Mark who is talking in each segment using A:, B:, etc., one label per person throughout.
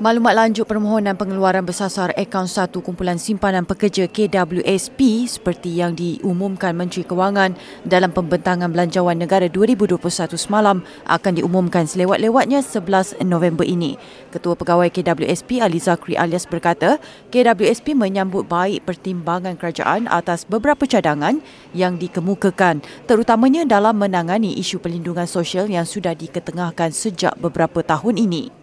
A: Maklumat lanjut permohonan pengeluaran bersasar akaun satu kumpulan simpanan pekerja KWSP seperti yang diumumkan Menteri Kewangan dalam pembentangan Belanjawan Negara 2021 semalam akan diumumkan selewat-lewatnya 11 November ini. Ketua Pegawai KWSP Ali Zakri alias berkata, KWSP menyambut baik pertimbangan kerajaan atas beberapa cadangan yang dikemukakan terutamanya dalam menangani isu pelindungan sosial yang sudah diketengahkan sejak beberapa tahun ini.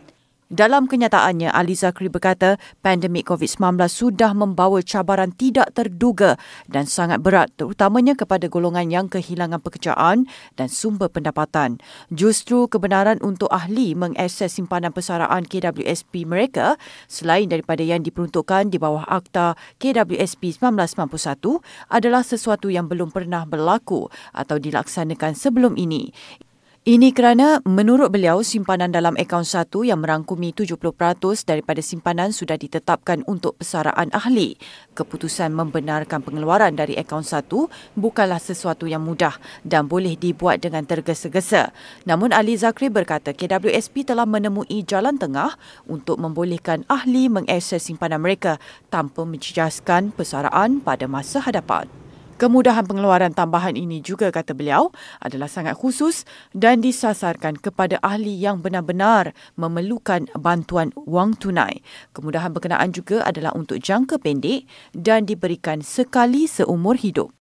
A: Dalam kenyataannya, Ali Zakri berkata pandemik COVID-19 sudah membawa cabaran tidak terduga dan sangat berat terutamanya kepada golongan yang kehilangan pekerjaan dan sumber pendapatan. Justru kebenaran untuk ahli mengakses simpanan persaraan KWSP mereka selain daripada yang diperuntukkan di bawah Akta KWSP 1991 adalah sesuatu yang belum pernah berlaku atau dilaksanakan sebelum ini. Ini kerana menurut beliau simpanan dalam akaun satu yang merangkumi 70% daripada simpanan sudah ditetapkan untuk pesaraan ahli. Keputusan membenarkan pengeluaran dari akaun satu bukanlah sesuatu yang mudah dan boleh dibuat dengan tergesa-gesa. Namun Ali Zakri berkata KWSP telah menemui jalan tengah untuk membolehkan ahli mengakses simpanan mereka tanpa menjejaskan pesaraan pada masa hadapan. Kemudahan pengeluaran tambahan ini juga kata beliau adalah sangat khusus dan disasarkan kepada ahli yang benar-benar memerlukan bantuan wang tunai. Kemudahan berkenaan juga adalah untuk jangka pendek dan diberikan sekali seumur hidup.